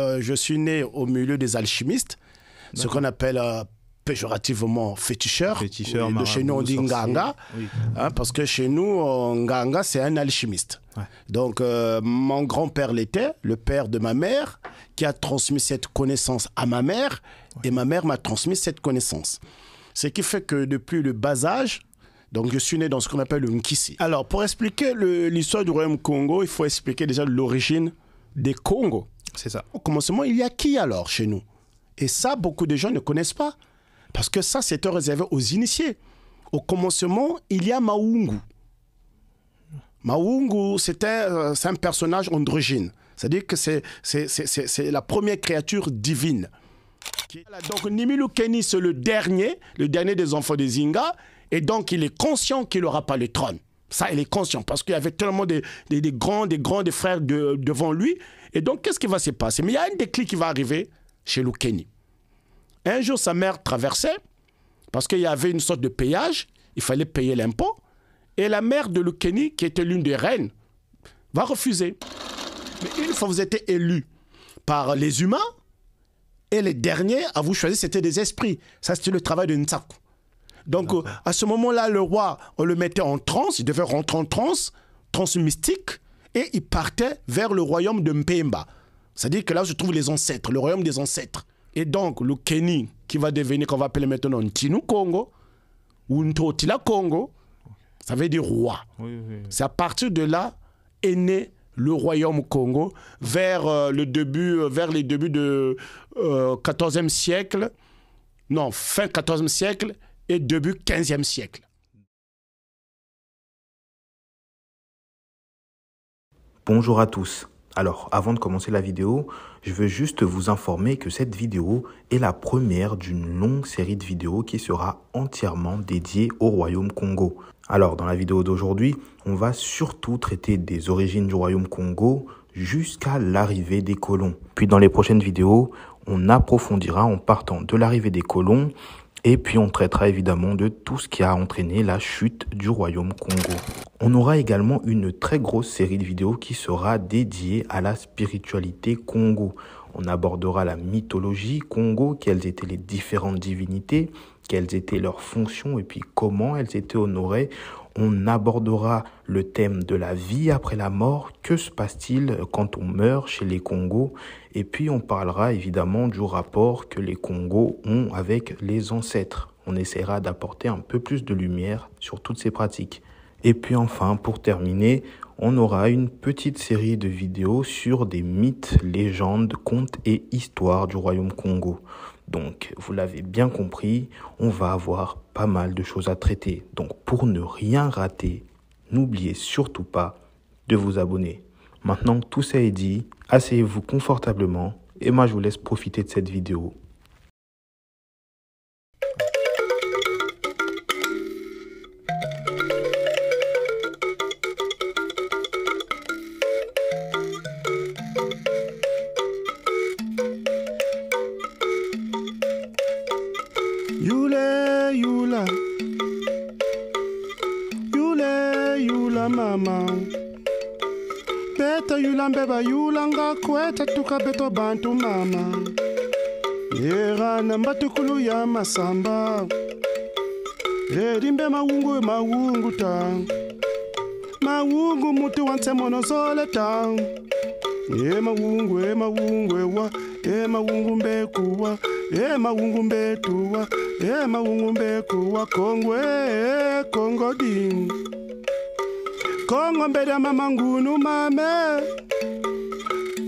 Euh, je suis né au milieu des alchimistes, ce qu'on appelle euh, péjorativement féticheur. de chez nous, on dit Nganga, hein, parce que chez nous, euh, Nganga, c'est un alchimiste. Donc, mon grand-père l'était, le père de ma mère, qui a transmis cette connaissance à ma mère, et ma mère m'a transmis cette connaissance. Ce qui fait que depuis le bas âge, donc je suis né dans ce qu'on appelle le Nkisi Alors, pour expliquer l'histoire du Royaume Congo, il faut expliquer déjà l'origine des Congos ça. Au commencement, il y a qui alors chez nous Et ça, beaucoup de gens ne connaissent pas. Parce que ça, c'était réservé aux initiés. Au commencement, il y a Maungu. Maungu, euh, c'est un personnage androgyne. C'est-à-dire que c'est la première créature divine. Donc Nimilu Keni, c'est le dernier, le dernier des enfants des Zinga. Et donc, il est conscient qu'il n'aura pas le trône. Ça, il est conscient parce qu'il y avait tellement de, de, grands, des grands, des frères devant lui. Et donc, qu'est-ce qui va se passer Mais il y a un déclic qui va arriver chez Loukeni. Un jour, sa mère traversait parce qu'il y avait une sorte de péage. Il fallait payer l'impôt. Et la mère de Loukeni, qui était l'une des reines, va refuser. Mais une fois vous êtes élu par les humains, et les derniers à vous choisir, c'était des esprits. Ça, c'était le travail de Ntsakou. Donc, euh, à ce moment-là, le roi, on le mettait en transe, il devait rentrer en transe, transe mystique et il partait vers le royaume de Mpemba. C'est-à-dire que là se trouvent les ancêtres, le royaume des ancêtres. Et donc, le Kenny, qui va devenir, qu'on va appeler maintenant Ntinu Congo, ou Ntotila Congo, ça veut dire roi. C'est à partir de là est né le royaume Congo vers, euh, le début, euh, vers les débuts du 14e euh, siècle, non, fin 14e siècle et début 15e siècle. Bonjour à tous. Alors, avant de commencer la vidéo, je veux juste vous informer que cette vidéo est la première d'une longue série de vidéos qui sera entièrement dédiée au Royaume Congo. Alors, dans la vidéo d'aujourd'hui, on va surtout traiter des origines du Royaume Congo jusqu'à l'arrivée des colons. Puis dans les prochaines vidéos, on approfondira en partant de l'arrivée des colons et puis on traitera évidemment de tout ce qui a entraîné la chute du royaume Congo. On aura également une très grosse série de vidéos qui sera dédiée à la spiritualité Congo. On abordera la mythologie Congo, quelles étaient les différentes divinités, quelles étaient leurs fonctions et puis comment elles étaient honorées on abordera le thème de la vie après la mort, que se passe-t-il quand on meurt chez les Congos, et puis on parlera évidemment du rapport que les Congos ont avec les ancêtres. On essaiera d'apporter un peu plus de lumière sur toutes ces pratiques. Et puis enfin, pour terminer, on aura une petite série de vidéos sur des mythes, légendes, contes et histoires du Royaume Congo. Donc, vous l'avez bien compris, on va avoir pas mal de choses à traiter. Donc, pour ne rien rater, n'oubliez surtout pas de vous abonner. Maintenant tout ça est dit, asseyez-vous confortablement et moi je vous laisse profiter de cette vidéo. tatuka beto bantu mama yera na mbatukulu ya masamba elimbe mawungu mawungu ta mawungu mutu wa ntsemo nosole ta e mawungu e mawungu ewa e mawungu mbekuwa e mawungu mbetuwa e mawungu mbekuwa kongwe kongodi kongo mbele ya mama ngunu mame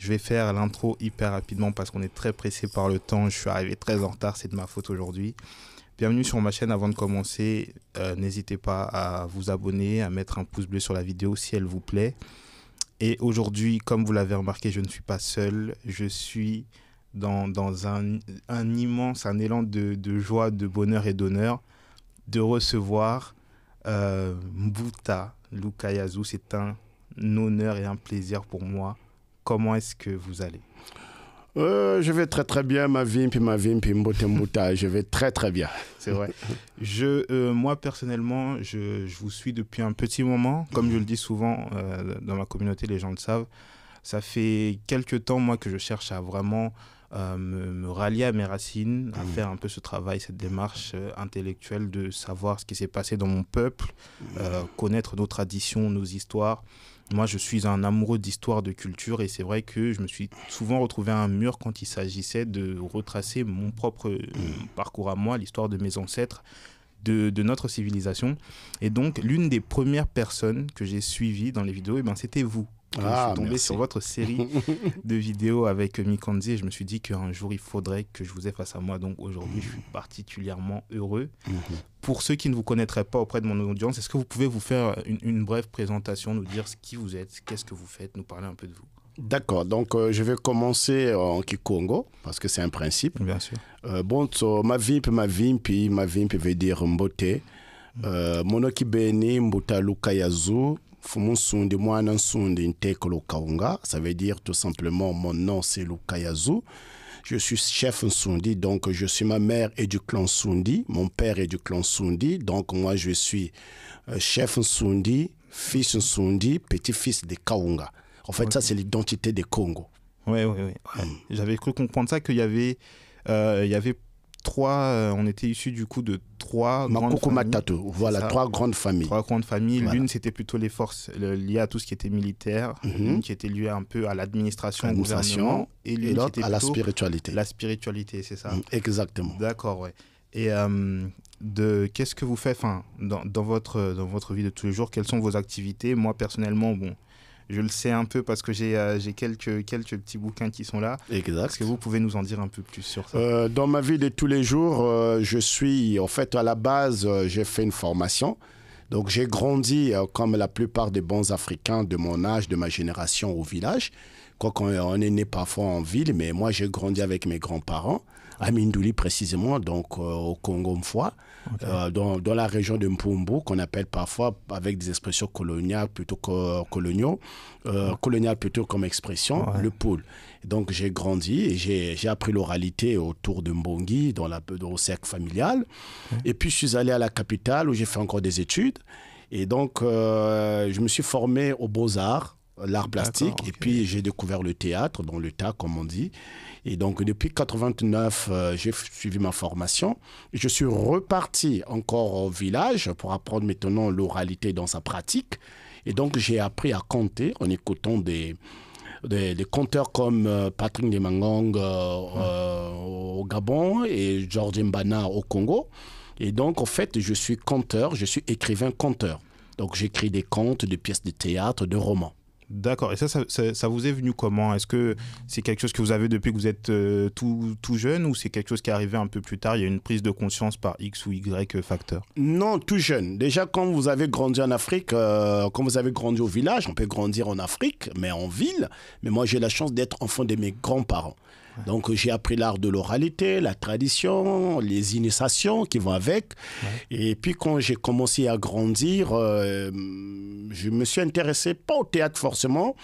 Je vais faire l'intro hyper rapidement parce qu'on est très pressé par le temps. Je suis arrivé très en retard, c'est de ma faute aujourd'hui. Bienvenue sur ma chaîne. Avant de commencer, euh, n'hésitez pas à vous abonner, à mettre un pouce bleu sur la vidéo si elle vous plaît. Et aujourd'hui, comme vous l'avez remarqué, je ne suis pas seul. Je suis dans, un, immense, un élan de, de, joie, de bonheur et d'honneur de recevoir euh, Mbuta Lukayazu. C'est un honneur et un plaisir pour moi comment est-ce que vous allez euh, je vais très très bien, ma vie, puis ma vie, puis mouta, je vais très très bien. C'est vrai. Je, euh, moi personnellement, je, vous suis depuis un petit moment. Comme je le dis souvent euh, dans ma communauté, les gens le savent. Ça fait quelques temps, moi, que je cherche à vraiment me, rallier à mes racines, à mmh. faire un peu ce travail, cette démarche intellectuelle de savoir ce qui s'est passé dans mon peuple, mmh. connaître nos traditions, nos histoires moi, je suis un amoureux d'histoire, de culture, et c'est vrai que je me suis souvent retrouvé à un mur quand il s'agissait de retracer mon propre euh, mm. parcours à moi, l'histoire de mes ancêtres, de, notre civilisation. Et donc, l'une des premières personnes que j'ai suivies dans les vidéos, et eh ben, c'était vous. je suis ah, tombé sur votre série de vidéos avec euh, Mikanzi et je me suis dit qu'un jour il faudrait que je vous ai face à moi. Donc aujourd'hui, je suis particulièrement heureux. Mhm. Pour ceux qui ne vous connaîtraient pas auprès de mon audience, est-ce que vous pouvez vous faire une, brève présentation, nous dire qui vous êtes, qu'est-ce que vous faites, nous parler un peu de vous D'accord, donc euh, je vais commencer en Kikongo, parce que c'est un principe. Bien sûr. Euh, bon, so, vimpe, ma vimpe veut dire mbote. Euh, Monoki kibeni mbuta luka yazu, sundi, nsundi nteko Ça veut dire tout simplement mon nom c'est Lukayazu. Je suis chef sundi, donc je suis ma mère et du clan Sundi, mon père est du clan Sundi, donc moi je suis euh, chef sundi, fils sundi, petit-fils de Kaunga. En fait, ça, c'est l'identité des Congos. Oui, oui, oui. Mm. J'avais cru comprendre ça, qu'il y avait, euh, il y avait trois, euh, on était issus du coup de trois grandes familles. voilà, trois grandes familles. Trois grandes familles. L'une, c'était plutôt les forces liées à tout ce qui était militaire, mhm. qui était liée un peu à l'administration, au et l'autre à la spiritualité. La spiritualité, c'est ça. Mm, exactement. D'accord, oui. Et euh, de qu'est-ce que vous faites enfin, dans, votre, dans votre vie de tous les jours Quelles sont vos activités Moi, personnellement, bon, je le sais un peu parce que euh, j'ai quelques, quelques petits bouquins qui sont là. Exact. Est-ce que vous pouvez nous en dire un peu plus sur ça euh, Dans ma vie de tous les jours, euh, je suis, en fait, à la base, j'ai fait une formation. Donc j'ai grandi, comme la plupart des bons Africains de mon âge, de ma génération, au village. Quoiqu'on on est né parfois en ville, mais moi j'ai grandi avec mes grands-parents à Mindouli précisément, donc euh, au Congo Mfoa, euh, dans, la région de Mpumbu, qu'on appelle parfois avec des expressions coloniales plutôt que euh, coloniaux, euh, coloniales plutôt comme expression, le poule. Donc j'ai grandi et j'ai appris l'oralité autour de Mbongi, dans, la, le cercle familial. Et puis je suis allé à la capitale où j'ai fait encore des études. Et donc je me suis formé aux beaux-arts l'art plastique. Et puis, j'ai découvert le théâtre, dans le tas, comme on dit. Et donc, depuis 89, euh, j'ai suivi ma formation. Je suis reparti encore au village pour apprendre maintenant l'oralité dans sa pratique. Et donc, j'ai appris à compter en écoutant des, des, conteurs comme euh, Patrick Demangong euh, au Gabon et Georges Mbana au Congo. Et donc, en fait, je suis conteur, je suis écrivain conteur. Donc, j'écris des contes, des pièces de théâtre, de romans. D'accord. Et ça, ça, vous est venu comment Est-ce que c'est quelque chose que vous avez depuis que vous êtes euh, tout, tout, jeune ou c'est quelque chose qui est arrivé un peu plus tard Il y a une prise de conscience par X ou Y facteur Non, tout jeune. Déjà, quand vous avez grandi en Afrique, euh, quand vous avez grandi au village, on peut grandir en Afrique, mais en ville. Mais moi, j'ai la chance d'être enfant de mes grands-parents. Donc j'ai appris l'art de l'oralité, la tradition, les initiations qui vont avec. Et puis quand j'ai commencé à grandir, euh, je me suis intéressé, pas au théâtre forcément.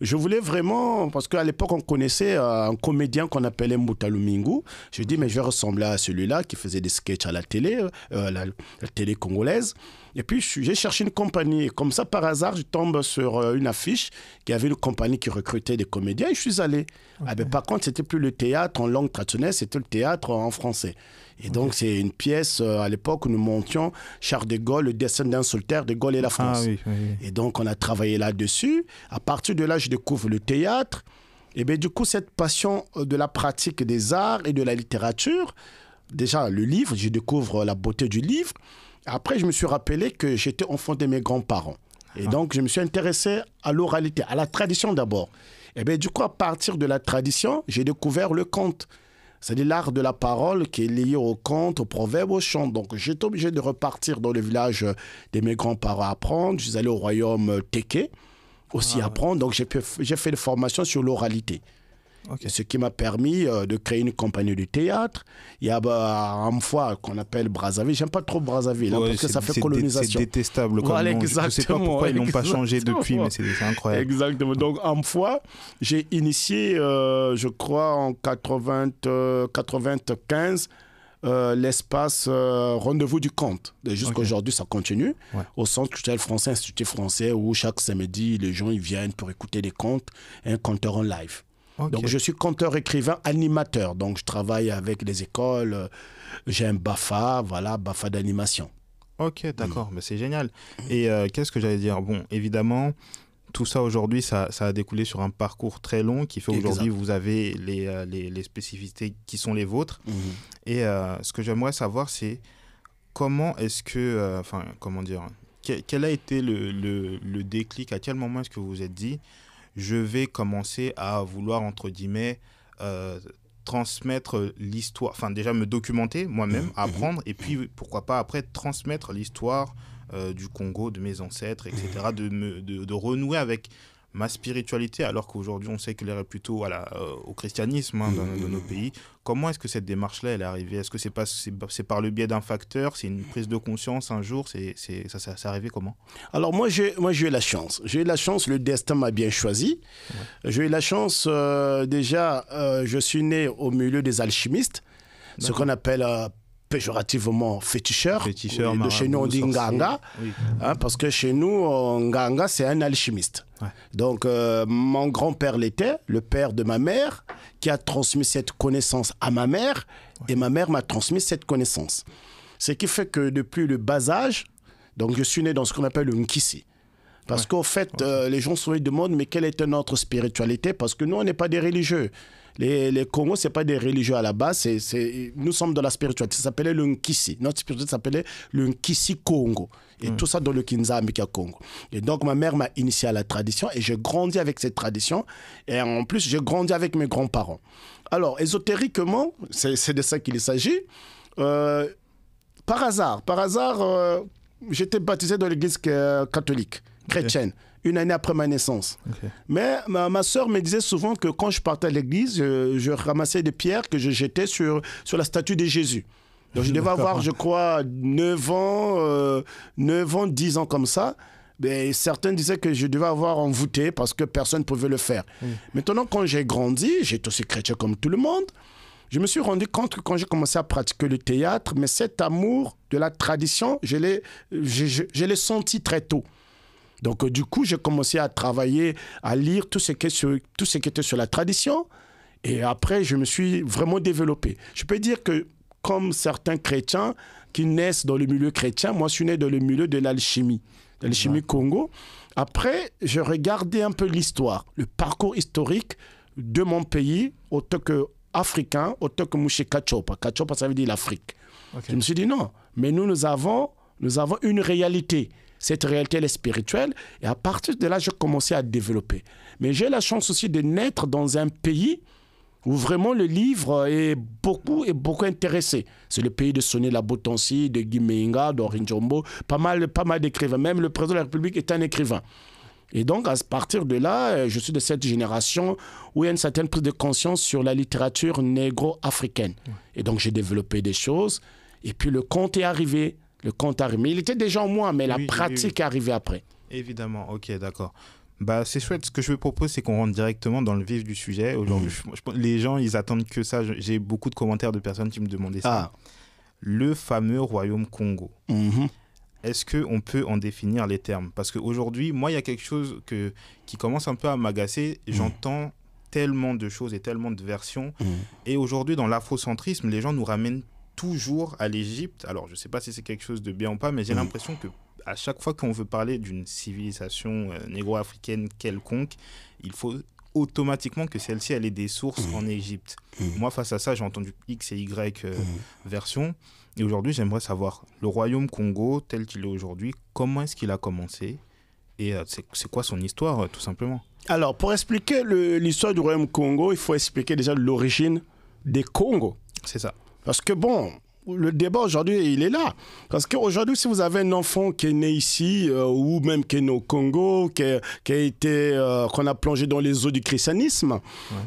Je voulais vraiment, parce qu'à l'époque, on connaissait euh, un comédien qu'on appelait Mutalumingu. Je dis, mais je ressemblais à celui-là qui faisait des sketchs à la télé, euh, la télé congolaise. Et puis, j'ai cherché une compagnie. Comme ça, par hasard, je tombe sur euh, une affiche qui avait une compagnie qui recrutait des comédiens et je suis allé. Ah, ben, par contre, c'était plus le théâtre en langue traditionnelle, c'était le théâtre en français. Et donc, c'est une pièce, euh, à l'époque, où nous montions Charles de Gaulle, le dessin d'un solitaire, de Gaulle et la ah, France. Et donc, on a travaillé là-dessus. À partir de là, je découvre le théâtre. Et bien, du coup, cette passion euh, de la pratique des arts et de la littérature, déjà, le livre, je découvre la beauté du livre. Après, je me suis rappelé que j'étais enfant de mes grands-parents. Et ah. donc, je me suis intéressé à l'oralité, à la tradition d'abord. Et eh bien, du coup, à partir de la tradition, j'ai découvert le conte. C'est-à-dire l'art de la parole qui est lié au conte, au proverbe, au chant. Donc, j'étais obligé de repartir dans le village de mes grands-parents apprendre. Je suis allé au royaume Teke aussi ah apprendre. Donc, j'ai fait, fait une formation sur l'oralité. Ce qui m'a permis euh, de créer une compagnie de théâtre. Il y a bah, un qu'on appelle Brazzaville. J'aime pas trop Brazzaville hein, parce que ça fait colonisation. C'est détestable. Je ne sais pas pourquoi ils n'ont pas changé depuis, mais c'est incroyable. Exactement. Donc, un j'ai initié, euh, je crois, en 80, 95. Euh, l'espace Rendez-vous du Conte. Jusqu'à aujourd'hui, ça continue. Au Centre culturel français, Institut français, où chaque samedi, les gens ils viennent pour écouter des contes, un conteur en live. Donc je suis conteur, écrivain, animateur. Donc je travaille avec les écoles. J'ai un BAFA, voilà, BAFA d'animation. Ok, d'accord, mm. mais c'est génial. Et euh, qu'est-ce que j'allais dire Bon, évidemment, tout ça aujourd'hui, ça, a découlé sur un parcours très long qui fait aujourd'hui vous avez euh, les, spécificités qui sont les vôtres. Mm-hmm. Et euh, ce que j'aimerais savoir, c'est comment est-ce que, enfin, comment dire, quel, a été le, le déclic À quel moment est-ce que vous vous êtes dit je vais commencer à vouloir, entre guillemets, euh, transmettre l'histoire, enfin déjà me documenter moi-même, mm-hmm. apprendre, et puis pourquoi pas après transmettre l'histoire euh, du Congo, de mes ancêtres, etc., de, renouer avec ma spiritualité, alors qu'aujourd'hui on sait qu'elle est plutôt euh, au christianisme hein, dans, nos mm-hmm. pays, Comment est-ce que cette démarche-là, est arrivée Est-ce que c'est par le biais d'un facteur C'est une prise de conscience un jour c'est, ça, ça, arrivé comment Alors moi j'ai, eu la chance. J'ai eu la chance, le destin m'a bien choisi. J'ai eu la chance, euh, déjà, euh, je suis né au milieu des alchimistes, ce qu'on appelle... Euh, péjorativement féticheur. de chez nous, on dit Nganga. Hein, parce que chez nous, euh, Nganga, c'est un alchimiste. Donc, euh, mon grand-père l'était, le père de ma mère, qui a transmis cette connaissance à ma mère. Et ma mère m'a transmis cette connaissance. Ce qui fait que depuis le bas âge, donc je suis né dans ce qu'on appelle le Nkissi. Parce qu'en qu'au fait, euh, les gens se demandent, mais quelle est notre spiritualité Parce que nous, on n'est pas des religieux. Les, les Congos, ce n'est pas des religieux à la base. nous sommes de la spiritualité. Ça s'appelait le Nkisi. Notre spiritualité s'appelait le Nkisi Congo. Et mm. tout ça dans le Amika Congo. Et donc, ma mère m'a initié à la tradition et j'ai grandi avec cette tradition. Et en plus, j'ai grandi avec mes grands-parents. Alors, ésotériquement, c'est de ça qu'il s'agit. Euh, par hasard, par hasard, euh, j'étais baptisé dans l'église catholique chrétienne, une année après ma naissance. Mais ma, soeur me disait souvent que quand je partais à l'église, je, ramassais des pierres que je jetais sur, sur la statue de Jésus. Donc je devais avoir, je crois, 9 ans, 9 euh, ans, 10 ans comme ça. Mais ben, certains disaient que je devais avoir envoûté parce que personne ne pouvait le faire. Maintenant, quand j'ai grandi, j'étais aussi chrétien comme tout le monde. Je me suis rendu compte que quand j'ai commencé à pratiquer le théâtre, mais cet amour de la tradition, je l'ai senti très tôt. Donc, euh, du coup, j'ai commencé à travailler, à lire tout ce, qui sur, tout ce qui était sur la tradition. Et après, je me suis vraiment développé. Je peux dire que, comme certains chrétiens qui naissent dans le milieu chrétien, moi, je suis né dans le milieu de l'alchimie, de l'alchimie Congo. Après, je regardais un peu l'histoire, le parcours historique de mon pays, autant que africain, autant que Mouché Kachopa. Kachopa, ça veut dire l'Afrique. Je me suis dit non, mais nous, nous avons, nous avons une réalité. Cette réalité, elle est spirituelle. Et à partir de là, j'ai commencé à développer. Mais j'ai la chance aussi de naître dans un pays où vraiment le livre est beaucoup, et beaucoup intéressé. C'est le pays de Soné Labotansi, de Guimeinga, d'Orinjombo, pas mal, pas mal d'écrivains. Même le président de la République est un écrivain. Et donc, à partir de là, euh, je suis de cette génération où il y a une certaine prise de conscience sur la littérature négro-africaine. Et donc, j'ai développé des choses. Et puis, le conte est arrivé le compte arrivé. Il était déjà en moi, mais la pratique arrivée après. Évidemment, ok, d'accord. Bah, c'est chouette. Ce que je vous propose, c'est qu'on rentre directement dans le vif du sujet. Aujourd'hui, mhm. les gens, ils attendent que ça. J'ai beaucoup de commentaires de personnes qui me demandaient ça. Ah. Le fameux royaume Congo. Mhm. Est-ce que on peut en définir les termes Parce qu'aujourd'hui, moi, il y a quelque chose que, qui commence un peu à m'agacer. Mhm. J'entends tellement de choses et tellement de versions. Et aujourd'hui, dans l'afrocentrisme, les gens nous ramènent toujours à l'Égypte. Alors, je ne sais pas si c'est quelque chose de bien ou pas, mais j'ai mm. l'impression que à chaque fois qu'on veut parler d'une civilisation euh, négro-africaine quelconque, il faut automatiquement que celle-ci elle ait des sources mm. en Égypte. Mm. Moi, face à ça, j'ai entendu X et Y euh, versions. Et aujourd'hui, j'aimerais savoir le royaume Congo tel qu'il est aujourd'hui, comment est-ce qu'il a commencé et euh, c'est quoi son histoire, tout simplement. Alors, pour expliquer l'histoire du royaume Congo, il faut expliquer déjà l'origine des Congos. C'est ça. Parce que bon, le débat aujourd'hui, il est là. Parce qu'aujourd'hui, si vous avez un enfant qui est né ici, euh, ou même qui est né au Congo, qui, été, euh, qu'on a plongé dans les eaux du christianisme,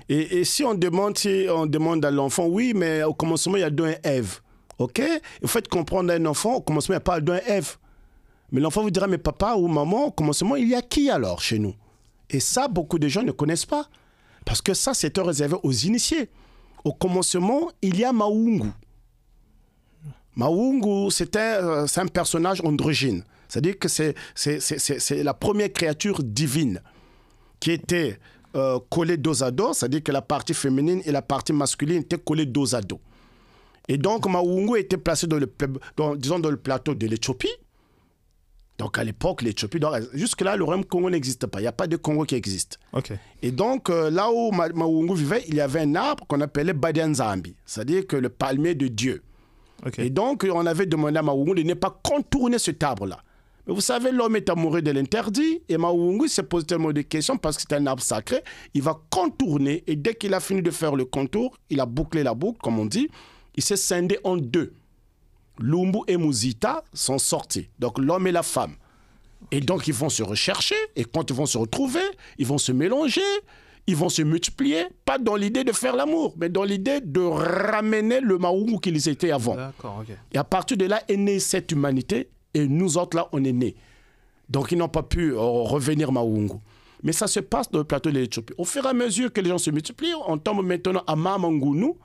et, si on demande, si on demande à l'enfant, oui, mais au commencement, il y a deux et Ève. OK Vous faites comprendre à un enfant, au commencement, il n'y a pas deux et Ève. Mais l'enfant vous dira, mais papa ou maman, au commencement, il y a qui alors chez nous Et ça, beaucoup de gens ne connaissent pas. Parce que ça, c'est réservé aux initiés au commencement, il y a Maungu. Maungu, euh, c'est un, personnage androgyne. C'est-à-dire que c'est la première créature divine qui était euh, collée dos à dos, c'est-à-dire que la partie féminine et la partie masculine étaient collées dos à dos. Et donc Maungu était placé dans le, disons, dans le plateau de l'Éthiopie donc à l'époque, l'Éthiopie, jusque-là, le royaume Congo n'existe pas. Il n'y a pas de Congo qui existe. Et donc euh, là où Mawungu vivait, il y avait un arbre qu'on appelait Zambi, c'est-à-dire que le palmier de Dieu. Et donc on avait demandé à Maungu de ne pas contourner cet arbre-là. Mais vous savez, l'homme est amoureux de l'interdit et Mawungu s'est posé tellement de questions parce que c'est un arbre sacré. Il va contourner et dès qu'il a fini de faire le contour, il a bouclé la boucle, comme on dit, il s'est scindé en deux. Lumbu et Muzita sont sortis, donc l'homme et la femme. Et donc ils vont se rechercher, et quand ils vont se retrouver, ils vont se mélanger, ils vont se multiplier, pas dans l'idée de faire l'amour, mais dans l'idée de ramener le maungu qu'ils étaient avant. Et à partir de là est née cette humanité, et nous autres là, on est nés. Donc ils n'ont pas pu euh, revenir maungu. Mais ça se passe dans le plateau de l'Éthiopie. Au fur et à mesure que les gens se multiplient, on tombe maintenant à Mamangounou,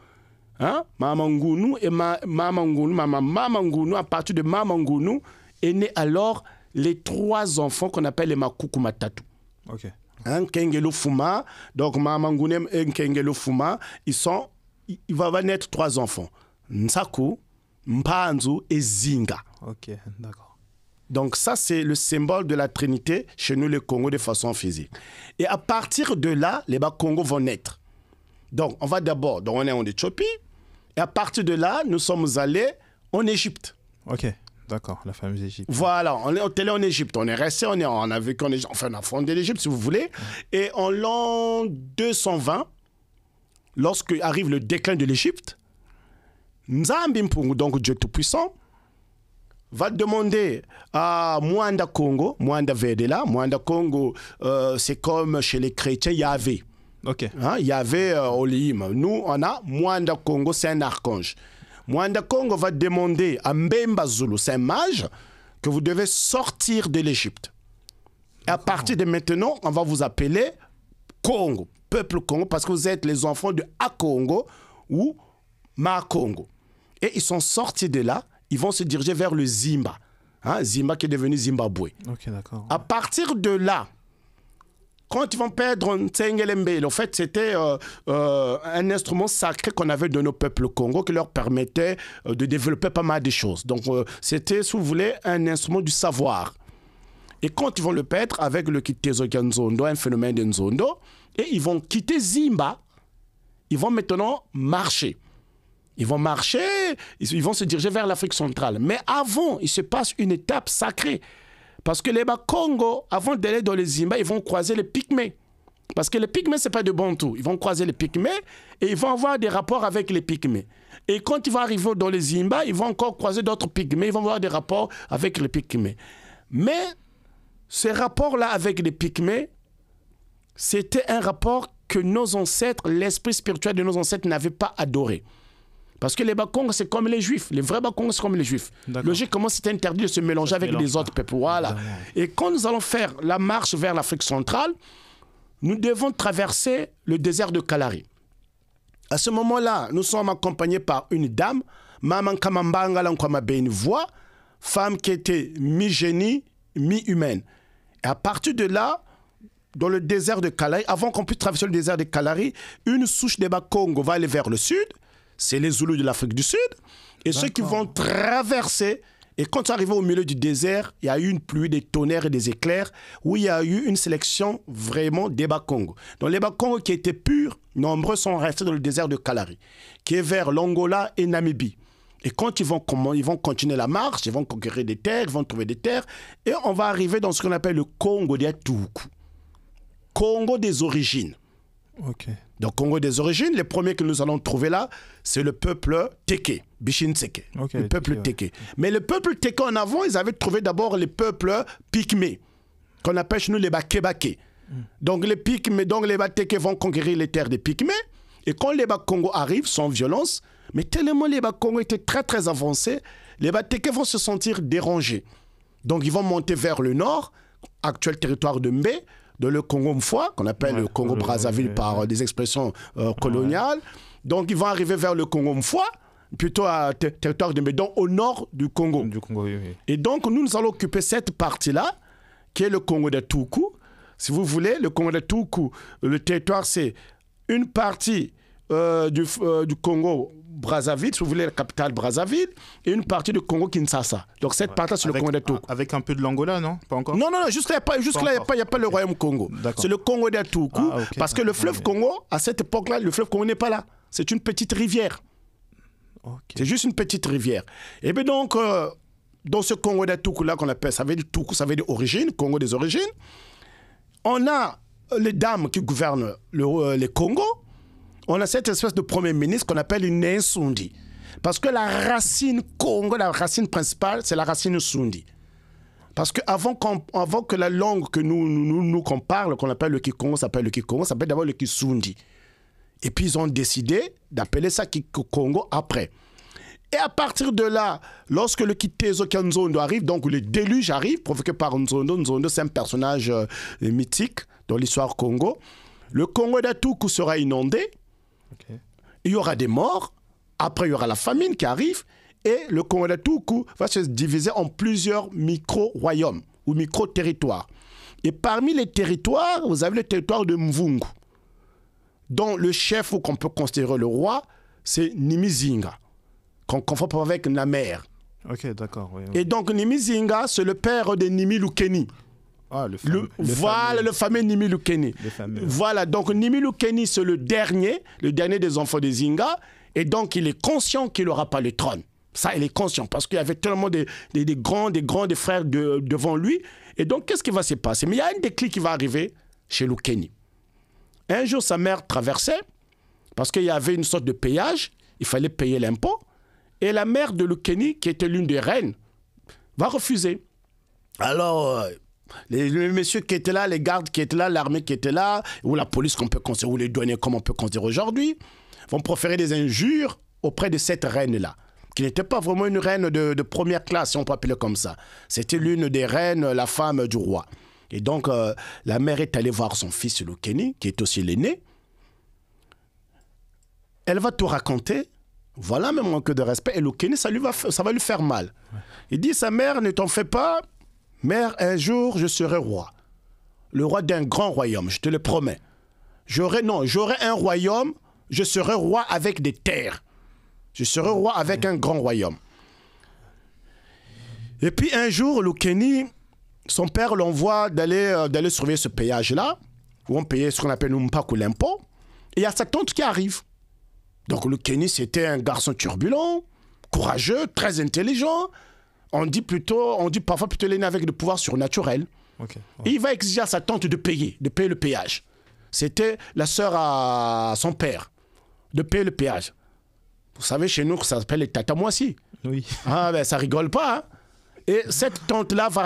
Hein? Mamangounou et ma, Mamangounou, à partir de Mamangounou, est né alors les trois enfants qu'on appelle les Makukumatatu. Ok. Hein? Kengelo Fuma, donc Mamangounem et Kengelo Fuma, ils sont, il va naître trois enfants. Nsaku, Mpanzu et Zinga. Ok, d'accord. Donc ça, c'est le symbole de la Trinité chez nous, les Congo, de façon physique. Et à partir de là, les Bas-Congo vont naître. Donc, on va d'abord, donc on est en Éthiopie, et à partir de là, nous sommes allés en Égypte. Ok, d'accord, la fameuse Égypte. Voilà, on est allé en Égypte. On est resté, on, est, on a vécu en est, enfin, on a fondé l'Égypte, si vous voulez. Et en l'an 220, lorsque arrive le déclin de l'Égypte, pour donc Dieu Tout-Puissant, va demander à Mwanda Congo, Mwanda Vedela, Mwanda Congo, euh, c'est comme chez les chrétiens, Yahvé. Ok. Hein, il y avait euh, Nous, on a Mwanda Congo, c'est un archange. Mwanda Congo va demander à Mbemba Zulu, c'est un mage, que vous devez sortir de l'Égypte. à partir de maintenant, on va vous appeler Congo, peuple Congo, parce que vous êtes les enfants de Akongo ou Ma-Kongo. Et ils sont sortis de là, ils vont se diriger vers le Zimba. Hein, Zimba qui est devenu Zimbabwe. À partir de là, quand ils vont perdre Tsengelembe, en fait, c'était euh, euh, un instrument sacré qu'on avait de nos peuples Congo qui leur permettait euh, de développer pas mal de choses. Donc, c'était, si vous voulez, un instrument du savoir. Et quand ils vont le perdre avec le de Nzondo, un phénomène de Nzondo, et ils vont quitter Zimba, ils vont maintenant marcher. Ils vont marcher, ils vont se diriger vers l'Afrique centrale. Mais avant, il se passe une étape sacrée. Parce que les Bakongo, avant d'aller dans les Zimba, ils vont croiser les Pygmées. Parce que les Pygmées, ce n'est pas de bon Ils vont croiser les Pygmées et ils vont avoir des rapports avec les Pygmées. Et quand ils vont arriver dans les Zimba, ils vont encore croiser d'autres Pygmées, ils vont avoir des rapports avec les Pygmées. Mais ces rapports-là avec les Pygmées, c'était un rapport que nos ancêtres, l'esprit spirituel de nos ancêtres n'avait pas adoré. Parce que les Bakong, c'est comme les Juifs. Les vrais Bakong, c'est comme les Juifs. Logique, comment c'est interdit de se mélanger avec les autres peuples. Voilà. Et quand nous allons faire la marche vers l'Afrique centrale, nous devons traverser le désert de Kalari. À ce moment-là, nous sommes accompagnés par une dame, Maman Kamambanga une voix, femme qui était mi-génie, mi-humaine. Et à partir de là, dans le désert de Kalari, avant qu'on puisse traverser le désert de Kalari, une souche des Bakongo va aller vers le sud c'est les Zoulous de l'Afrique du Sud. Et ceux qui vont traverser, et quand ils arrivé au milieu du désert, il y a eu une pluie, des tonnerres et des éclairs, où il y a eu une sélection vraiment des Bakongo. Donc les Bakongo qui étaient purs, nombreux sont restés dans le désert de Kalari, qui est vers l'Angola et Namibie. Et quand ils vont, comment, ils vont continuer la marche, ils vont conquérir des terres, ils vont trouver des terres, et on va arriver dans ce qu'on appelle le Congo des Atouku. Congo des origines. Ok. Donc, Congo des origines, les premiers que nous allons trouver là, c'est le peuple Teke, Bishin le peuple Teke. Mais le peuple Teke en avant, ils avaient trouvé d'abord les peuples Pikmé, qu'on appelle chez nous les Bakebake. Hmm. Donc, les Pygmées, donc les Bateke vont conquérir les terres des Pygmées. Et quand les Bakongo arrivent, sans violence, mais tellement les Bakongo étaient très très avancés, les Bateke vont se sentir dérangés. Donc ils vont monter vers le nord, actuel territoire de Mbé, de le Congo Mfoa, qu'on appelle le Congo Brazzaville par euh, des expressions euh, coloniales. Donc ils vont arriver vers le Congo Mfoa plutôt à territoire de Médon, au nord du Congo. Et donc, nous, nous allons occuper cette partie-là, qui est le Congo de Toukou. Si vous voulez, le Congo de Toukou, le territoire, c'est une partie euh, du, du, Congo Brazzaville, si vous voulez, la capitale Brazzaville, et une partie du Congo Kinshasa. Donc cette partie partie sur le Congo des Avec un peu de l'Angola, non Pas encore Non, non, non jusque-là, il n'y a, pas, le royaume Congo. C'est le Congo des ah, Parce que le fleuve Congo, à cette époque-là, le fleuve Congo n'est pas là. C'est une petite rivière. C'est juste une petite rivière. Et eh bien donc, euh, dans ce Congo des là qu'on appelle, ça veut dire Toukou, ça veut dire origine, Congo des origines, on a les dames qui gouvernent le, euh, les Congo on a cette espèce de Premier ministre qu'on appelle une insundi. Parce que la racine Congo, la racine principale, c'est la racine Sundi. Parce qu'avant avant que la langue que nous, nous, qu'on parle, qu'on appelle le Kikongo, s'appelle le Kikongo, ça s'appelle d'abord le Kisundi. Et puis ils ont décidé d'appeler ça Kikongo après. Et à partir de là, lorsque le Kitezo Kanzondo arrive, donc le déluge arrive, provoqué par Nzondo, Nzondo c'est un personnage euh, mythique dans l'histoire Congo, le Congo d'Atuku sera inondé, il y aura des morts, après il y aura la famine qui arrive, et le Congo tout va se diviser en plusieurs micro-royaumes ou micro-territoires. Et parmi les territoires, vous avez le territoire de Mvungu, dont le chef, ou qu'on peut considérer le roi, c'est Nimizinga, qu'on confond avec Namer. Ok, d'accord. Et donc Nimizinga, c'est le père de Nimiloukeni. Ah, le, voilà le fameux Nimi Lukeni. Voilà, donc Nimi Lukeni, c'est le dernier, le dernier des enfants des Zinga, et donc il est conscient qu'il n'aura pas le trône. Ça, il est conscient, parce qu'il y avait tellement de, grands, des grands des frères devant lui. Et donc, qu'est-ce qui va se passer Mais il y a un déclic qui va arriver chez Lukeni. Un jour, sa mère traversait, parce qu'il y avait une sorte de péage, il fallait payer l'impôt, et la mère de Lukeni, qui était l'une des reines, va refuser. Alors, euh, les, messieurs qui étaient là, les gardes qui étaient là, l'armée qui était là, ou la police qu'on peut considérer, ou les douaniers comme on peut considérer aujourd'hui, vont proférer des injures auprès de cette reine-là, qui n'était pas vraiment une reine de, première classe, si on peut appeler comme ça. C'était l'une des reines, la femme du roi. Et donc, euh, la mère est allée voir son fils, le qui est aussi l'aîné. Elle va tout raconter. Voilà, même manque de respect. Et le ça, lui va, ça va lui faire mal. Il dit, sa mère, ne t'en fais pas, Mère, un jour, je serai roi. Le roi d'un grand royaume, je te le promets. J'aurai, non, j'aurai un royaume, je serai roi avec des terres. Je serai roi avec un grand royaume. Et puis un jour, le son père l'envoie d'aller, euh, d'aller surveiller ce péage-là, où on payait ce qu'on appelle ou l'impôt. Et il y a sa tante qui arrive. Donc le c'était un garçon turbulent, courageux, très intelligent on dit plutôt, on dit parfois plutôt l'aîné avec le pouvoir surnaturel. il va exiger à sa tante de payer, de payer le péage. C'était la sœur à son père, de payer le péage. Vous savez, chez nous, ça s'appelle les tatamoissis. Oui. Ah ben, ça rigole pas. Hein. Et cette tante-là va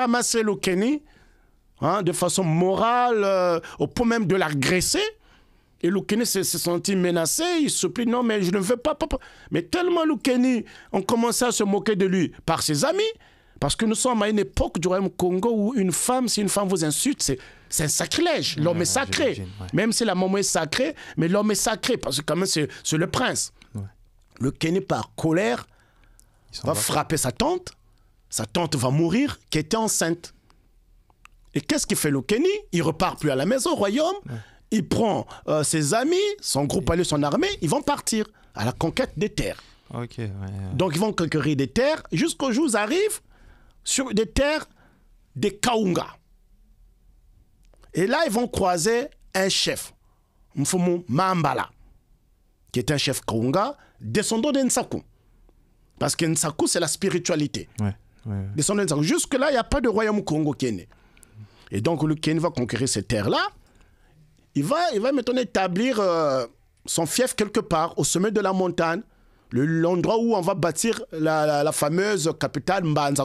ramasser le Kenny hein, de façon morale, euh, au point même de l'agresser. Et Loukeni s'est se senti menacé, il supplie non mais je ne veux pas, Mais tellement Loukeni, on commençait à se moquer de lui par ses amis, parce que nous sommes à une époque du royaume Congo où une femme, si une femme vous insulte, c'est... un sacrilège. L'homme est sacré. Même si la maman est sacrée, mais l'homme est sacré parce que quand même c'est le prince. Ouais. Le Kenny par colère va frapper sa tante. Sa tante va mourir qui était enceinte. Et qu'est-ce qu'il fait le Kenny Il repart plus à la maison au royaume il prend euh, ses amis, son groupe allié, son armée, ils vont partir à la conquête des terres. Donc ils vont conquérir des terres jusqu'au jour où ils arrivent sur des terres des Kaunga. Et là, ils vont croiser un chef, Mfumu Mambala, qui est un chef Kaunga, descendant de Parce que Nsaku, c'est la spiritualité. descendant Jusque-là, il n'y a pas de royaume Congo qui est né. Et donc, le va conquérir ces terres-là il va, il va maintenant établir euh, son fief quelque part au sommet de la montagne, l'endroit où on va bâtir la, fameuse capitale Mbanza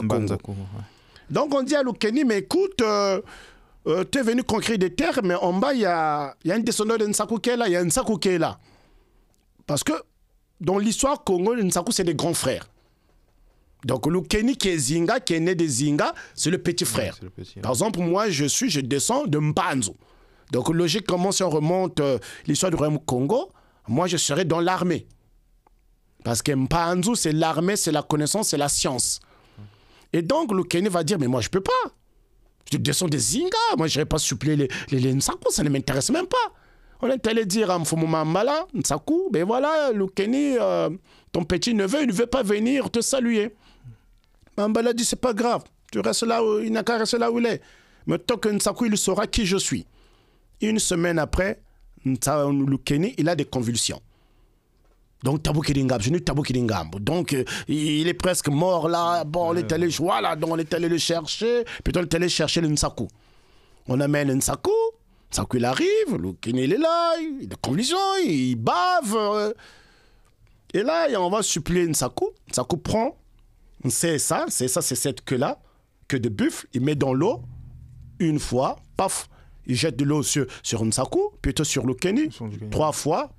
Donc on dit à Lukeni, mais écoute, euh, euh, tu es venu conquérir des terres, mais en bas, il y a, y a une descendante de Nsakou là, il y a un qui là. Parce que dans l'histoire Congo, Nsakou, c'est des grands frères. Donc Lukeni qui est Zinga, qui est né de Zinga, c'est le petit frère. Par exemple, moi, je suis, je descends de Mbanzo. Donc logiquement, si on remonte euh, l'histoire du Royaume Congo, moi je serais dans l'armée. Parce que Mpanzu, c'est l'armée, c'est la connaissance, c'est la science. Et donc le va dire, mais moi je peux pas. Je descends des Zinga, moi je n'irai pas supplier les, Nsaku, ça ne m'intéresse même pas. On est allé dire à Mfumu Mambala, Nsaku, ben voilà, le euh, ton petit neveu, il ne veut pas venir te saluer. Mambala dit, c'est pas grave, tu restes là, où, il n'a qu'à rester là où il est. Mais tant que Nsaku, il saura qui je suis. Une semaine après, il a des convulsions. Donc Tabou Kiringam, je n'ai Tabou Donc euh, il est presque mort là. Bon, on est allé, donc on est allé le chercher. Puis on est allé chercher le Nsaku. On amène le Nsaku. Nsaku il arrive, le il est là, il a des convulsions, il bave. Euh. Et là, on va supplier Nsaku. Nsaku prend, c'est ça, c'est ça, c'est cette queue là, queue de buffle, il met dans l'eau une fois, paf. Ils jettent de l'eau sur, sur Nsaku, plutôt sur le Kenny. Trois fois.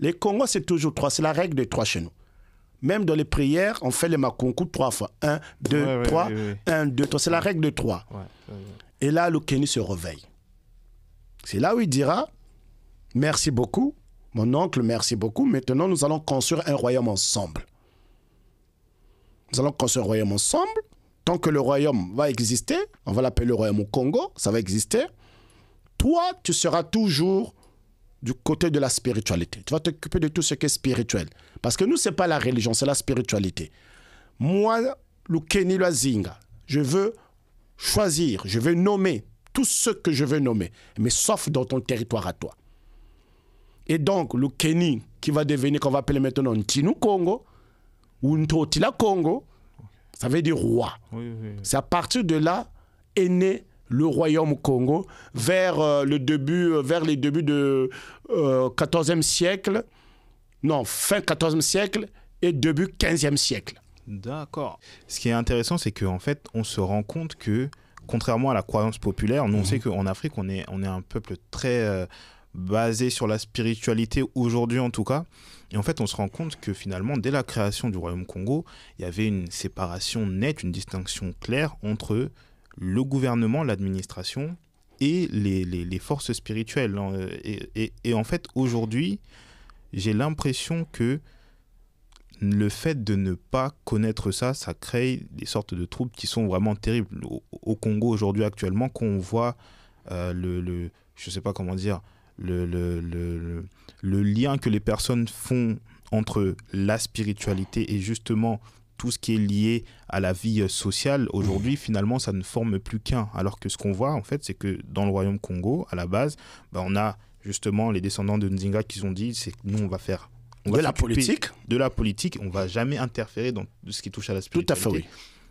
Les Congo, c'est toujours trois. C'est la règle des trois chez nous. Même dans les prières, on fait les makunku trois fois. Un, deux, trois. un, deux, trois. C'est la règle de trois. Et là, le Kenny se réveille. C'est là où il dira Merci beaucoup, mon oncle, merci beaucoup. Maintenant, nous allons construire un royaume ensemble. Nous allons construire un royaume ensemble. Tant que le royaume va exister, on va l'appeler le royaume au Congo, ça va exister tu seras toujours du côté de la spiritualité. Tu vas t'occuper de tout ce qui est spirituel. Parce que nous, ce n'est pas la religion, c'est la spiritualité. Moi, le le Loazinga, je veux choisir, je veux nommer tout ce que je veux nommer, mais sauf dans ton territoire à toi. Et donc, le Kenny, qui va devenir, qu'on va appeler maintenant Ntinu Congo, ou Ntotila Congo, ça veut dire roi. C'est à partir de là est né le royaume Congo vers, euh, le début, euh, vers les débuts du 14e euh, siècle, non, fin 14e siècle et début 15e siècle. D'accord. Ce qui est intéressant, c'est qu'en fait, on se rend compte que, contrairement à la croyance populaire, nous, on mhm. sait qu'en Afrique, on est, on est un peuple très basé sur la spiritualité, aujourd'hui en tout cas. Et en fait, on se rend compte que finalement, dès la création du Royaume Congo, il y avait une séparation nette, une distinction claire entre le gouvernement, l'administration et les, forces spirituelles. Hein. Et, en fait, aujourd'hui, j'ai l'impression que le fait de ne pas connaître ça, ça crée des sortes de troubles qui sont vraiment terribles. Au, Congo aujourd'hui actuellement, qu'on voit euh, le, je sais pas comment dire, le, le, lien que les personnes font entre la spiritualité et justement tout ce qui est lié à la vie euh, sociale, mmh. aujourd'hui, finalement, ça ne forme plus qu'un. Alors que ce qu'on voit, en fait, c'est que dans le royaume Congo, à la base, bah, on a justement les descendants de Nzinga qui ont dit, c'est nous, on va faire... On de la politique De la politique, on va jamais interférer dans ce qui touche à la spiritualité.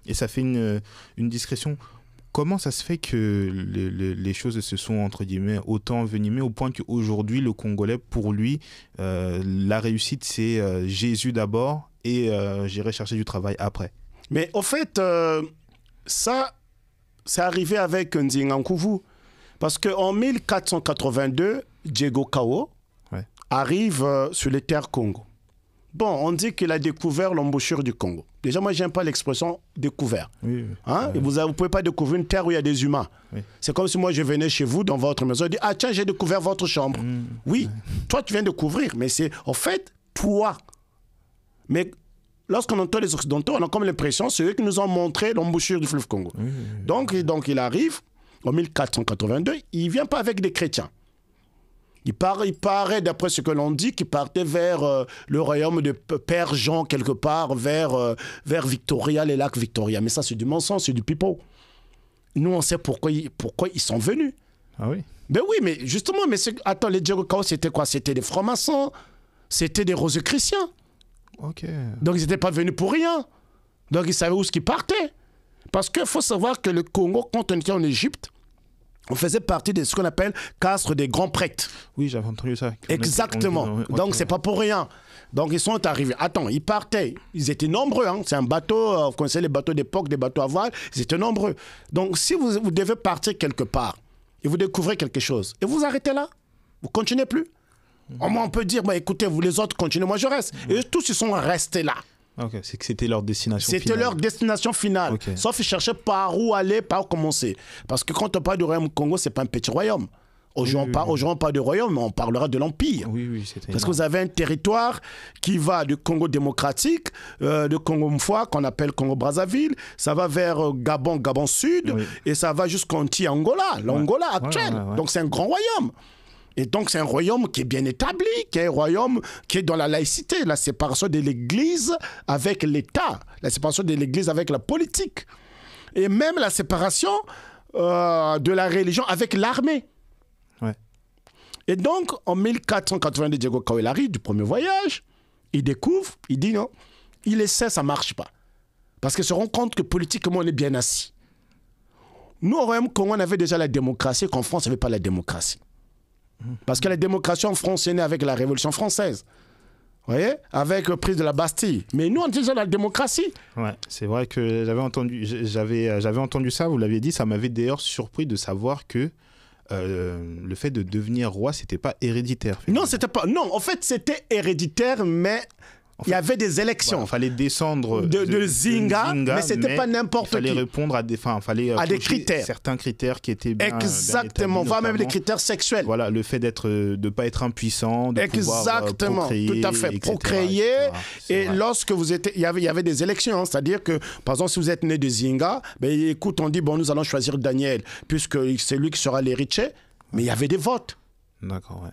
Et ça fait euh, une, discrétion comment ça se fait que les choses se sont entre guillemets autant envenimées au point qu'aujourd'hui le Congolais pour lui euh, la réussite c'est Jésus d'abord et euh, j'irai chercher du travail après. Mais au fait, euh, ça, c'est arrivé avec Nzinga Nkuvu. Parce qu'en 1482, Diego Kao arrive euh, sur les terres Congo. Bon, on dit qu'il a découvert l'embouchure du Congo. Déjà, moi, j'aime pas l'expression découvert. Hein? Vous ne pouvez pas découvrir une terre où il y a des humains. C'est comme si moi, je venais chez vous, dans votre maison, et je dis Ah, tiens, j'ai découvert votre chambre. Mmh. Oui, toi, tu viens de découvrir, mais c'est en fait, toi, mais lorsqu'on entend les Occidentaux, on a comme l'impression c'est eux qui nous ont montré l'embouchure du fleuve Congo. Donc, donc il arrive en 1482, il ne vient pas avec des chrétiens. Il, paraît, d'après ce que l'on dit, qu'il partait vers euh, le royaume de Père Jean, quelque part, vers, euh, vers Victoria, les lacs Victoria. Mais ça, c'est du mensonge, c'est du pipeau. Nous, on sait pourquoi, pourquoi ils sont venus. Ah oui Ben oui, mais justement, mais attends, les Cao, c'était quoi C'était des francs-maçons, c'était des chrétiens. Donc ils n'étaient pas venus pour rien. Donc ils savaient où ce qu'ils partaient. Parce qu'il faut savoir que le Congo, quand on était en Égypte, on faisait partie de ce qu'on appelle castre des grands prêtres. Oui, j'avais entendu ça. Exactement. Donc c'est pas pour rien. Donc ils sont arrivés. Attends, ils partaient. Ils étaient nombreux. Hein. C'est un bateau, euh, vous connaissez les bateaux d'époque, des bateaux à voile. Ils étaient nombreux. Donc si vous, vous devez partir quelque part et vous découvrez quelque chose, et vous arrêtez là, vous continuez plus. Au moins, on peut dire, bah, écoutez, vous les autres, continuez, moi je reste. Et tous, ils sont restés là. c'est que c'était leur destination finale. C'était leur destination finale. Sauf qu'ils cherchaient par où aller, par où commencer. Parce que quand on parle du royaume Congo, c'est pas un petit royaume. Aujourd'hui, on parle de royaume, mais on parlera de l'empire. Parce que vous avez un territoire qui va du Congo démocratique, euh, de Congo fois qu'on appelle Congo Brazzaville, ça va vers euh, Gabon, Gabon Sud, et ça va jusqu'en Angola, l'Angola actuel actuelle. Donc c'est un grand royaume. Et donc c'est un royaume qui est bien établi, qui est un royaume qui est dans la laïcité, la séparation de l'Église avec l'État, la séparation de l'Église avec la politique, et même la séparation euh, de la religion avec l'armée. Et donc en 1482, Diego Coelho du premier voyage, il découvre, il dit non, il essaie, ça marche pas. Parce qu'il se rend compte que politiquement on est bien assis. Nous, au royaume on avait déjà la démocratie, qu'en France, on n'avait pas la démocratie. Parce que la démocratie en France est née avec la Révolution française. Vous voyez Avec la prise de la Bastille. Mais nous, on disait la démocratie. Ouais, c'est vrai que j'avais entendu, j'avais, euh, j'avais entendu ça, vous l'aviez dit, ça m'avait d'ailleurs surpris de savoir que euh, le fait de devenir roi, c'était pas héréditaire. Non, c'était pas. Non, en fait, c'était héréditaire, mais il y avait des élections. Il fallait descendre de, Zinga, mais c'était pas n'importe qui. Il fallait répondre à des, fallait euh, à critères. Certains critères qui étaient bien, exactement, voire même des critères sexuels. Voilà, le fait d'être, euh, de pas être impuissant, de euh, exactement, pouvoir procréer, tout à fait, procréer. et lorsque vous étiez, il y avait, des élections, hein, c'est-à-dire que, par exemple, si vous êtes né de Zinga, ben écoute, on dit bon, nous allons choisir Daniel, puisque c'est lui qui sera l'héritier. Mais il y avait des votes. D'accord. Ouais.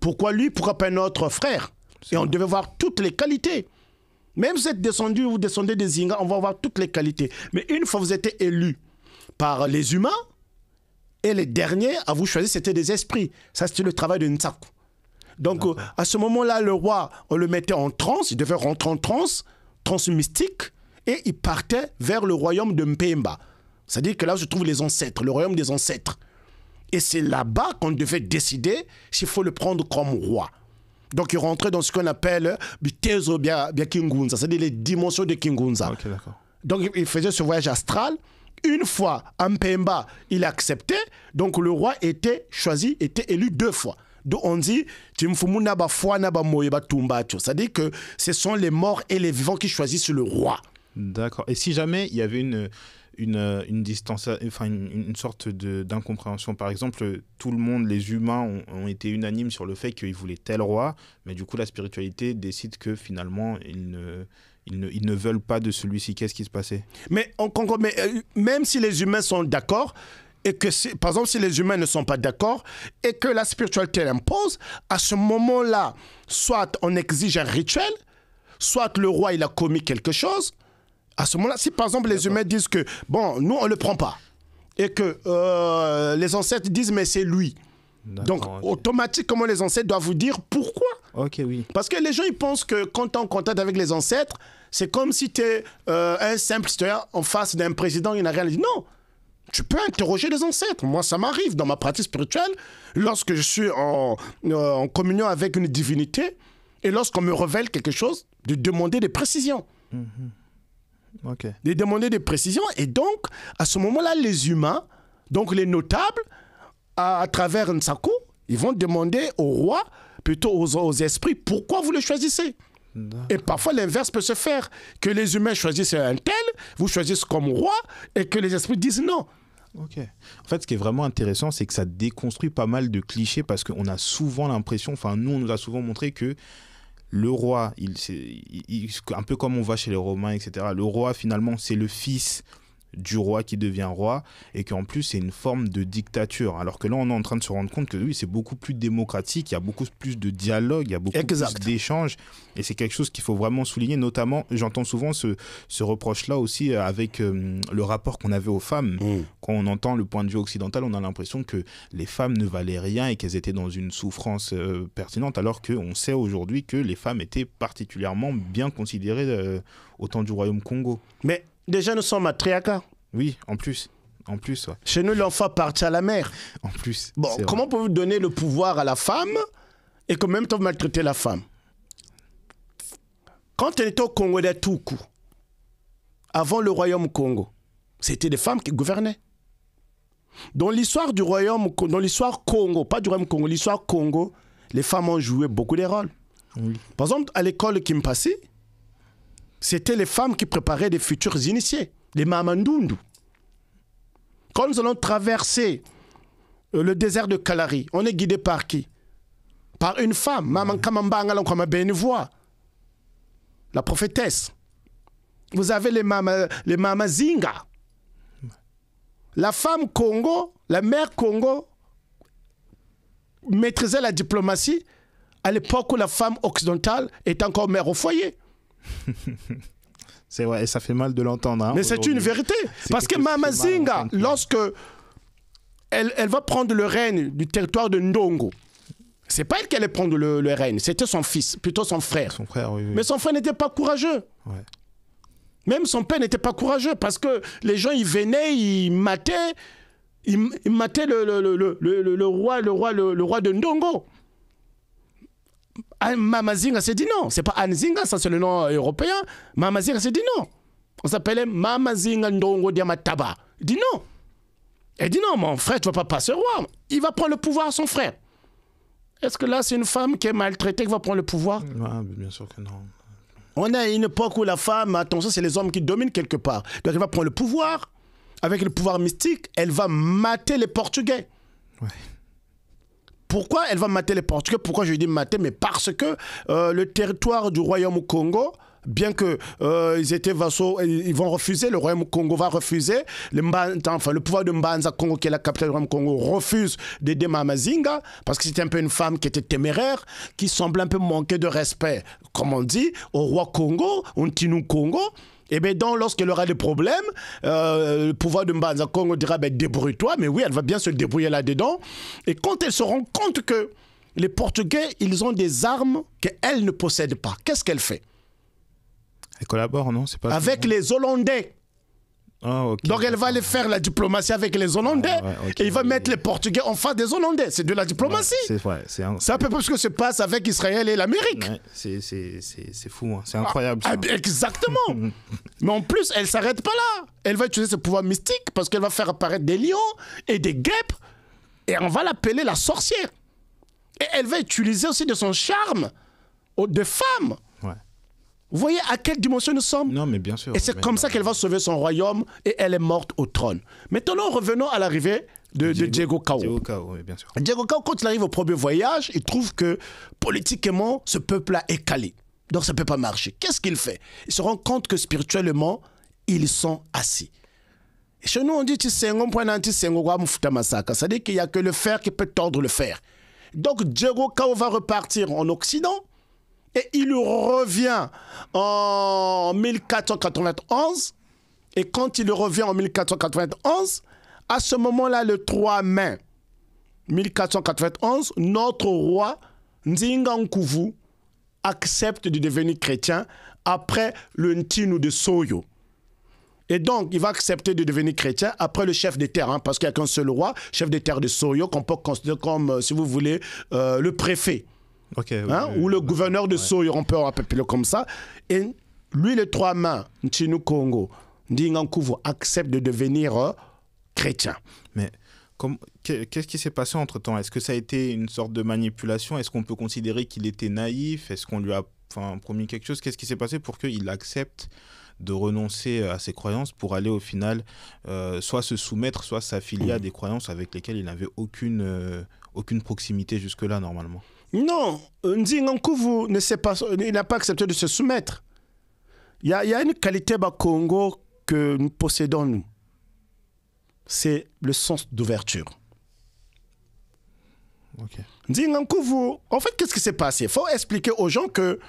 Pourquoi lui Pourquoi pas notre frère et on devait voir toutes les qualités. Même si vous êtes descendu, vous descendez des inga, on va voir toutes les qualités. Mais une fois vous êtes élu par les humains, et les derniers à vous choisir, c'était des esprits. Ça, c'était le travail de Nsaku. Donc, euh, à ce moment-là, le roi, on le mettait en transe, il devait rentrer en transe, transe mystique, et il partait vers le royaume de Mpemba. C'est-à-dire que là je trouve les ancêtres, le royaume des ancêtres. Et c'est là-bas qu'on devait décider s'il faut le prendre comme roi. Donc, il rentrait dans ce qu'on appelle Bitezo Bia Kingunza, cest les dimensions de Kingunza. Donc, il faisait ce voyage astral. Une fois, pemba il acceptait. Donc, le roi était choisi, était élu deux fois. Donc, on dit C'est-à-dire que ce sont les morts et les vivants qui choisissent le roi. D'accord. Et si jamais il y avait une, euh, une, distance, euh, enfin une, sorte d'incompréhension. Par exemple, tout le monde, les humains, ont, été unanimes sur le fait qu'ils voulaient tel roi, mais du coup, la spiritualité décide que finalement, ils ne, ils ne, veulent pas de celui-ci. Qu'est-ce qui se passait mais, mais euh, même si les humains sont d'accord, et que, par exemple, si les humains ne sont pas d'accord et que la spiritualité l'impose, à ce moment-là, soit on exige un rituel, soit le roi il a commis quelque chose, à ce moment-là, si par exemple les humains disent que, bon, nous, on ne le prend pas, et que euh, les ancêtres disent, mais c'est lui. Donc, automatiquement, les ancêtres doivent vous dire pourquoi. Ok, oui. Parce que les gens, ils pensent que quand tu es en contact avec les ancêtres, c'est comme si tu es euh, un simple citoyen en face d'un président, il n'a rien dit. Non, tu peux interroger les ancêtres. Moi, ça m'arrive dans ma pratique spirituelle. Lorsque je suis en, euh, communion avec une divinité et lorsqu'on me révèle quelque chose, de demander des précisions. Mhm de demander des précisions. Et donc, à ce moment-là, les humains, donc les notables, à, travers Nsaku, ils vont demander au roi, plutôt aux, aux esprits, pourquoi vous le choisissez et parfois, l'inverse peut se faire. Que les humains choisissent un tel, vous choisissez comme roi, et que les esprits disent non. Ok. En fait, ce qui est vraiment intéressant, c'est que ça déconstruit pas mal de clichés parce qu'on a souvent l'impression, enfin, nous, on nous a souvent montré que le roi, il, il, un peu comme on va chez les Romains, etc., le roi finalement c'est le fils du roi qui devient roi et qu'en plus c'est une forme de dictature. Alors que là on est en train de se rendre compte que oui c'est beaucoup plus démocratique, il y a beaucoup plus de dialogue, il y a beaucoup plus d'échanges et c'est quelque chose qu'il faut vraiment souligner. Notamment j'entends souvent ce, reproche là aussi avec euh, le rapport qu'on avait aux femmes. Mm. Quand on entend le point de vue occidental on a l'impression que les femmes ne valaient rien et qu'elles étaient dans une souffrance euh, pertinente alors qu'on sait aujourd'hui que les femmes étaient particulièrement bien considérées euh, au temps du royaume Congo. Mais Déjà, nous sommes à Oui, en plus. En plus, Chez nous, l'enfant partit à la mère. En plus. Bon, comment pouvez-vous donner le pouvoir à la femme et que même temps vous la femme Quand on était au Congo des avant le royaume Congo, c'était des femmes qui gouvernaient. Dans l'histoire du royaume, dans l'histoire Congo, pas du royaume Congo, l'histoire Congo, les femmes ont joué beaucoup de rôles. Par exemple, à l'école qui me passait, c'était les femmes qui préparaient les futurs initiés, les Mamandundu. Quand nous allons traverser euh, le désert de Kalari, on est guidé par qui Par une femme, Maman Kamambanga la prophétesse. Vous avez les, les Mamazinga. La femme Congo, la mère Congo, maîtrisait la diplomatie à l'époque où la femme occidentale est encore mère au foyer c'est vrai, et ça fait mal de l'entendre. Hein, Mais c'est une vérité. Parce que Mamazinga, lorsque elle, va prendre le règne du territoire de Ndongo, c'est pas elle qui allait prendre le, règne, c'était son fils, plutôt son frère. Son frère Mais son frère n'était pas courageux. Même son père n'était pas courageux parce que les gens, ils venaient, ils mataient, ils, mataient le, roi, le, roi, le, roi de Ndongo. Mamazinga s'est dit non. C'est pas Anzinga, ça c'est le nom euh, européen. Mamazinga s'est dit non. On s'appelait Mamazinga Ndongo Diamataba. Il dit non. Elle dit non, mon frère, tu vas pas passer roi. Il va prendre le pouvoir à son frère. Est-ce que là, c'est une femme qui est maltraitée qui va prendre le pouvoir Bien sûr que non. On a une époque où la femme, attention, c'est les hommes qui dominent quelque part. Donc elle va prendre le pouvoir. Avec le pouvoir mystique, elle va mater les Portugais. Ouais. Pourquoi elle va mater les Portugais Pourquoi je dis mater Mais parce que euh, le territoire du Royaume Congo, bien que euh, ils étaient vassaux, ils vont refuser, le royaume Congo va refuser, le, pouvoir de Mbanza Congo, qui est la capitale du royaume Congo, refuse d'aider Mamazinga, parce que c'était un peu une femme qui était téméraire, qui semble un peu manquer de respect, comme on dit, au roi Congo, au Tinu Congo. Et eh bien donc, lorsqu'elle aura des problèmes, euh, le pouvoir de Mbanza Congo dira, ben, débrouille-toi, mais oui, elle va bien se débrouiller là-dedans. Et quand elle se rend compte que les Portugais, ils ont des armes qu'elle ne possède pas, qu'est-ce qu'elle fait Elle collabore, non Avec les Hollandais. Ah, Donc elle va aller faire la diplomatie avec les Hollandais ah, et il va mettre les Portugais en face des Hollandais. C'est de la diplomatie. c'est un... à peu près ce que se passe avec Israël et l'Amérique. c'est fou, hein. c'est incroyable. Ah, exactement. Mais en plus, elle s'arrête pas là. Elle va utiliser ce pouvoir mystique parce qu'elle va faire apparaître des lions et des guêpes et on va l'appeler la sorcière. Et elle va utiliser aussi de son charme de femme vous voyez à quelle dimension nous sommes Non, mais bien sûr. Et c'est comme ça qu'elle va sauver son royaume et elle est morte au trône. Maintenant, revenons à l'arrivée de, Diego Cao. Diego Cao, bien sûr. Diego Cao, quand il arrive au premier voyage, il trouve que politiquement, ce peuple-là est calé. Donc ça ne peut pas marcher. Qu'est-ce qu'il fait Il se rend compte que spirituellement, ils sont assis. Et chez nous, on dit C'est-à-dire qu'il n'y a que le fer qui peut tordre le fer. Donc Diego Cao va repartir en Occident et il revient en 1491. Et quand il revient en 1491, à ce moment-là, le 3 mai 1491, notre roi Nzinga accepte de devenir chrétien après le Ntinu de Soyo. Et donc, il va accepter de devenir chrétien après le chef des terres, hein, parce qu'il n'y a qu'un seul roi, chef des terres de Soyo, qu'on peut considérer comme, euh, si vous voulez, euh, le préfet ou hein? le gouverneur de Soyo, on peut appeler comme ça. Et lui, les trois mains, Nchinu Congo, Ndingankouvo, accepte de devenir euh, chrétien. Mais qu'est-ce qui s'est passé entre-temps Est-ce que ça a été une sorte de manipulation Est-ce qu'on peut considérer qu'il était naïf Est-ce qu'on lui a promis quelque chose Qu'est-ce qui s'est passé pour qu'il accepte de renoncer euh, à ses croyances pour aller au final euh, soit se soumettre, soit s'affilier à des croyances avec lesquelles il n'avait aucune, aucune proximité jusque-là normalement non, euh, vous ne sait pas, il n'a pas accepté de se soumettre. Il y, a, une qualité Congo que nous possédons, nous. C'est le sens d'ouverture. Okay. en fait, qu'est-ce qui s'est passé Il faut expliquer aux gens que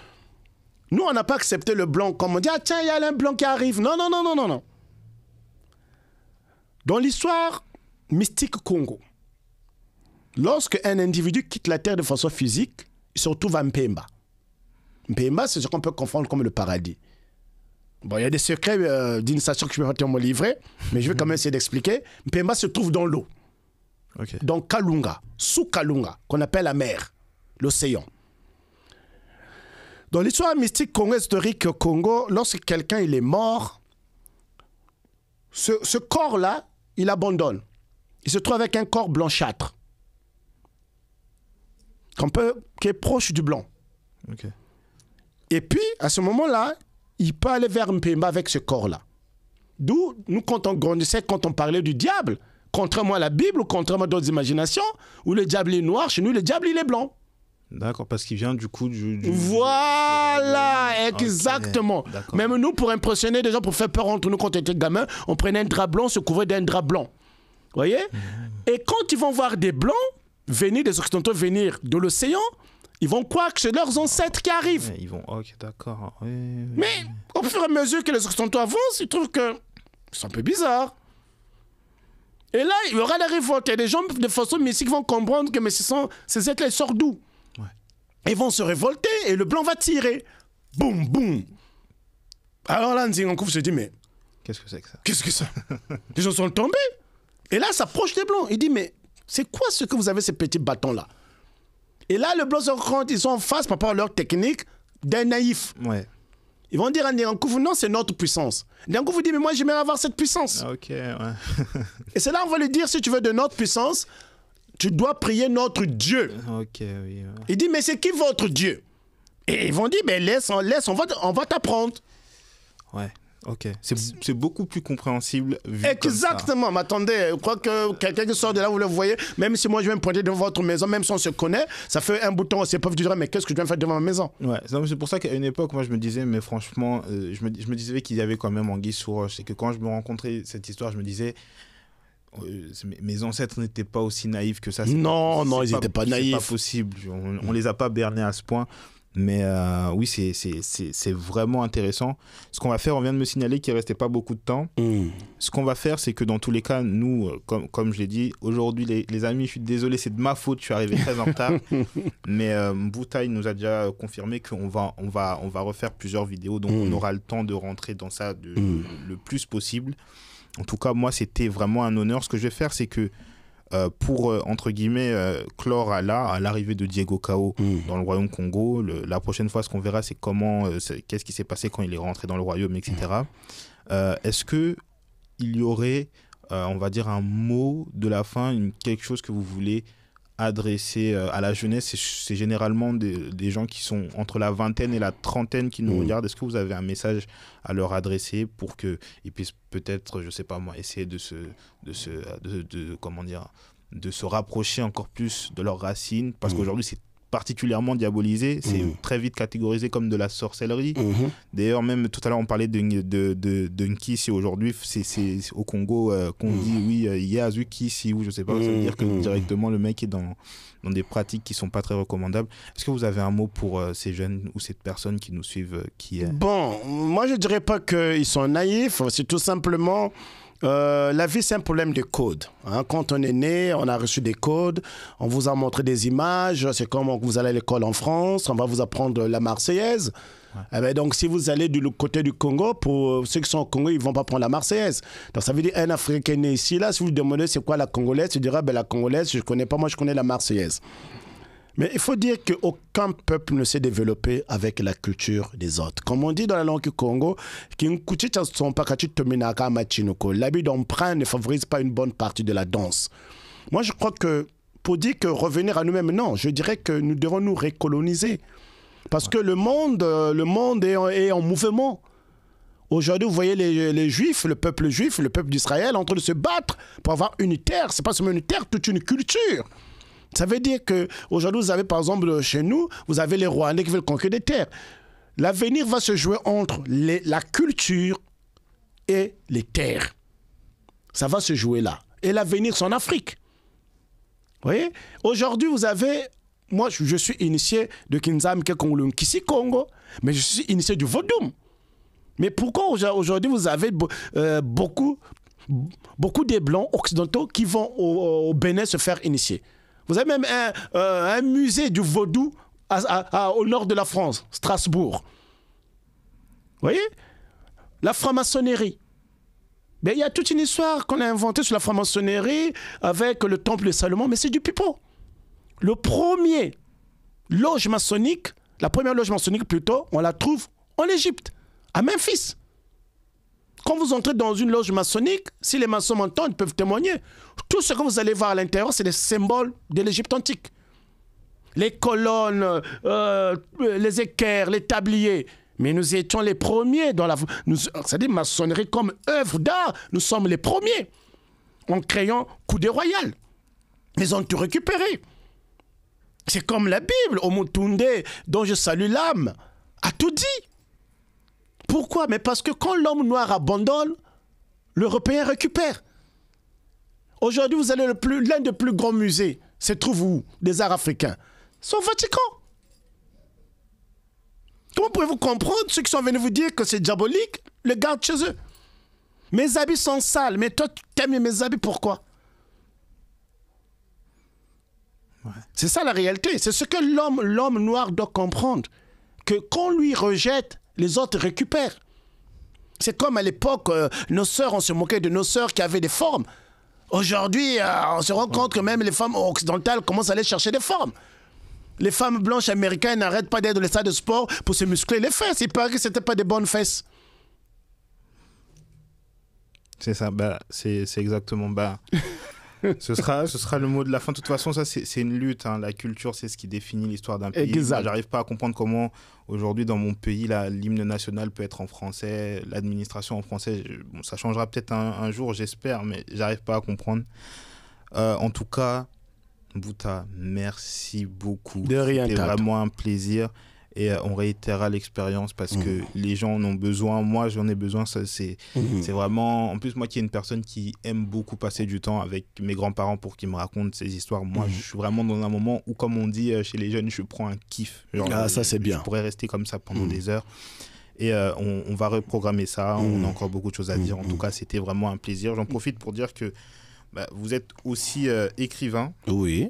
nous, on n'a pas accepté le blanc comme on dit, ah tiens, il y a un blanc qui arrive. Non, non, non, non, non, non. Dans l'histoire mystique Congo, Lorsque un individu quitte la terre de façon physique, il se retrouve à Mpemba. Mpemba, c'est ce qu'on peut confondre comme le paradis. Bon, il y a des secrets euh, d'initiation que je ne peux pas livrer, mais je vais quand même essayer d'expliquer. Mpemba se trouve dans l'eau. Dans Kalunga, sous Kalunga, qu'on appelle la mer, l'océan. Dans l'histoire mystique congo-historique au Congo, lorsque quelqu'un est mort, ce corps-là, il abandonne. Il se trouve avec un corps blanchâtre qui est proche du blanc. Et puis, à ce moment-là, il peut aller vers Mpemba avec ce corps-là. D'où, nous, quand on grandissait, quand on parlait du diable, contrairement à la Bible ou contrairement à d'autres imaginations, où le diable est noir, chez nous, le diable, il est blanc. D'accord, parce qu'il vient du coup du. voilà, exactement. Même nous, pour impressionner des gens, pour faire peur entre nous quand on était gamin, on prenait un drap blanc, on se couvrait d'un drap blanc. Vous voyez mhm. Et quand ils vont voir des blancs, venir des Occidentaux, venir de l'océan, ils vont croire que c'est leurs ancêtres qui arrivent. ils vont, ok, d'accord. Mais au fur et à mesure que les Occidentaux avancent, ils trouvent que c'est un peu bizarre. Et là, il y aura la révolte. Et des gens, de façon mystique, vont comprendre que mais ce sont, ces êtres-là sortent d'où ouais. Ils vont se révolter et le blanc va tirer. Boum, boum. Alors là, Nzingankouf se dit, mais... Qu'est-ce que c'est que ça Qu'est-ce que ça Les gens sont tombés. Et là, s'approche des blancs. Il dit, mais c'est quoi ce que vous avez ces petits bâtons-là Et là, le bloc se compte, ils sont en face par rapport à leur technique d'un naïf. Ouais. Ils vont dire à Nyankouf, non, c'est notre puissance. vous dit, mais moi, j'aimerais avoir cette puissance. Ah, ok, Et c'est là on va lui dire, si tu veux de notre puissance, tu dois prier notre Dieu. Ah, ok, Il dit, mais c'est qui votre Dieu Et ils vont dire, mais laisse, on, laisse, on va, on va t'apprendre. Ouais. Ok, c'est beaucoup plus compréhensible. Vu Exactement, mais attendez, je crois que quelqu'un qui sort de là, vous le voyez, même si moi je vais me pointer devant votre maison, même si on se connaît, ça fait un bouton, c'est pas du dire, mais qu'est-ce que je viens faire devant ma maison Ouais, c'est pour ça qu'à une époque, moi je me disais, mais franchement, euh, je, me, disais qu'il y avait quand même anguille sous roche, et que quand je me rencontrais cette histoire, je me disais, oh, euh, mes ancêtres n'étaient pas aussi naïfs que ça. Non, non, ils n'étaient pas naïfs. C'est pas possible. On, on, les a pas bernés à ce point. Mais euh, oui, c'est vraiment intéressant. Ce qu'on va faire, on vient de me signaler qu'il ne restait pas beaucoup de temps. Hmm. Ce qu'on va faire, c'est que dans tous les cas, nous, euh, comme, comme je l'ai dit, aujourd'hui, les, amis, je suis désolé, c'est de ma faute, je suis arrivé très en retard. Mais euh, nous a déjà euh, confirmé qu'on va, on va, on va refaire plusieurs vidéos, donc on hmm. aura le temps de rentrer dans ça hmm. le, plus possible. En tout cas, moi, c'était vraiment un honneur. Ce que je vais faire, c'est que euh, pour, euh, entre guillemets, euh, clore à l'arrivée de Diego Cao hmm. dans le royaume Congo. la prochaine fois, ce qu'on verra, c'est comment, qu'est-ce qui s'est passé quand il est rentré dans le royaume, etc. Hmm. Est-ce que il y aurait, on va dire, un mot de la fin, quelque chose que vous voulez adressé euh, à la jeunesse, c'est généralement des, gens qui sont entre la vingtaine et la trentaine qui nous mm. regardent. Est-ce que vous avez un message à leur adresser pour qu'ils puissent peut-être, je sais pas moi, essayer de se, de se, de, comment dire, de se rapprocher encore plus de leurs racines Parce mm. qu'aujourd'hui, c'est particulièrement diabolisé. C'est mhm. très vite catégorisé comme de la sorcellerie. Mhm. D'ailleurs, même tout à l'heure, on parlait de, de, de, de aujourd'hui. C'est au Congo euh, qu'on mhm. dit oui, a euh, Azuki, si ou je sais pas. Ça veut dire que directement, le mec est dans, dans des pratiques qui sont pas très recommandables. Est-ce que vous avez un mot pour euh, ces jeunes ou cette personne qui nous suivent qui, Bon, moi, je dirais pas qu'ils sont naïfs. C'est tout simplement. Euh, la vie, c'est un problème de code. Hein. Quand on est né, on a reçu des codes, on vous a montré des images, c'est comme vous allez à l'école en France, on va vous apprendre la Marseillaise. Eh ben, donc, si vous allez du côté du Congo, pour euh, ceux qui sont au Congo, ils ne vont pas prendre la Marseillaise. Donc, ça veut dire un Africain né ici, là, si vous demandez c'est quoi la Congolaise, il dira ben, la Congolaise, je ne connais pas, moi je connais la Marseillaise. Mais il faut dire qu'aucun peuple ne s'est développé avec la culture des autres. Comme on dit dans la langue du Congo, l'habit d'emprunt ne favorise pas une bonne partie de la danse. Moi, je crois que pour dire que revenir à nous-mêmes, non, je dirais que nous devons nous récoloniser. Parce que le monde, le monde est en, mouvement. Aujourd'hui, vous voyez les, juifs, le peuple juif, le peuple d'Israël en train de se battre pour avoir une terre. C'est pas seulement une terre, toute une culture. Ça veut dire qu'aujourd'hui, vous avez par exemple chez nous, vous avez les Rwandais qui veulent conquérir des terres. L'avenir va se jouer entre la culture et les terres. Ça va se jouer là. Et l'avenir, c'est en Afrique. Vous voyez Aujourd'hui, vous avez. Moi, je suis initié de Kinzam, qui Kisi Congo, mais je suis initié du Vodoum. Mais pourquoi aujourd'hui, vous avez euh, beaucoup, beaucoup des blancs occidentaux qui vont au, au Bénin se faire initier vous avez même un, euh, musée du vaudou au nord de la France, Strasbourg. Vous voyez La franc-maçonnerie. Mais il y a toute une histoire qu'on a inventée sur la franc-maçonnerie avec le temple de Salomon, mais c'est du pipeau. Le premier loge maçonnique, la première loge maçonnique plutôt, on la trouve en Égypte, à Memphis. Quand vous entrez dans une loge maçonnique, si les maçons m'entendent, ils peuvent témoigner. Tout ce que vous allez voir à l'intérieur, c'est des symboles de l'Égypte antique. Les colonnes, euh, les équerres, les tabliers. Mais nous étions les premiers dans la... C'est-à-dire maçonnerie comme œuvre d'art, nous sommes les premiers en créant de Royal. Ils ont tout récupéré. C'est comme la Bible, Omotunde, dont je salue l'âme, a tout dit. Pourquoi Mais parce que quand l'homme noir abandonne, l'Européen récupère. Aujourd'hui, vous allez l'un des plus grands musées, se trouve où Des arts africains. Sans au Vatican. Comment pouvez-vous comprendre ceux qui sont venus vous dire que c'est diabolique Le garde chez eux. Mes habits sont sales, mais toi, tu aimes mes habits, pourquoi C'est ça la réalité. C'est ce que l'homme noir doit comprendre. Que quand lui rejette, les autres récupèrent. C'est comme à l'époque, euh, nos sœurs, on se moquait de nos sœurs qui avaient des formes. Aujourd'hui, euh, on se rend compte que même les femmes occidentales commencent à aller chercher des formes. Les femmes blanches américaines n'arrêtent pas d'être dans les salles de sport pour se muscler les fesses. Il paraît que ce pas des bonnes fesses. C'est ça, bah, c'est exactement. Bah, ce, sera, ce sera le mot de la fin. De toute façon, ça, c'est une lutte. Hein. La culture, c'est ce qui définit l'histoire d'un pays. J'arrive pas à comprendre comment, aujourd'hui, dans mon pays, l'hymne national peut être en français, l'administration en français. Bon, ça changera peut-être un, jour, j'espère, mais j'arrive pas à comprendre. Euh, en tout cas, Bouta, merci beaucoup. De rien. C'était vraiment un plaisir et euh, on réitérera l'expérience parce que mhm. les gens en ont besoin. Moi, j'en ai besoin. C'est mhm. c'est vraiment. En plus, moi qui est une personne qui aime beaucoup passer du temps avec mes grands-parents pour qu'ils me racontent ces histoires, moi, mhm. je suis vraiment dans un moment où, comme on dit euh, chez les jeunes, je prends un kiff. Genre, ah, ça, c'est bien. Je pourrais rester comme ça pendant des heures. Et euh, on, va reprogrammer ça. On a encore beaucoup de choses à dire. En tout cas, c'était vraiment un plaisir. J'en profite pour dire que bah, vous êtes aussi écrivain. Oui.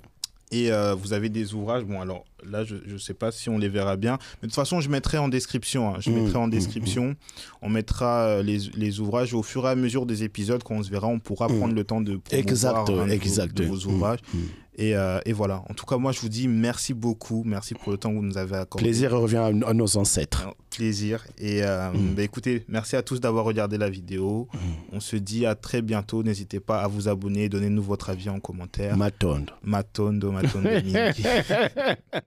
Et euh, vous avez des ouvrages, bon alors là je ne sais pas si on les verra bien, mais de toute façon je mettrai en description, hein. je mmh, mettrai en mmh, description, mmh. on mettra euh, les, les, ouvrages au fur et à mesure des épisodes quand on se verra, on pourra prendre le temps de promouvoir exact, exact. vos ouvrages. Euh, et, voilà. En tout cas, moi, je vous dis merci beaucoup. Merci pour le temps que vous nous avez accordé. Plaisir revient à, nos ancêtres. Plaisir. Et euh, mm. bah, écoutez, merci à tous d'avoir regardé la vidéo. Mm. On se dit à très bientôt. N'hésitez pas à vous abonner. Donnez-nous votre avis en commentaire. Matondo. Matondo, Matondo.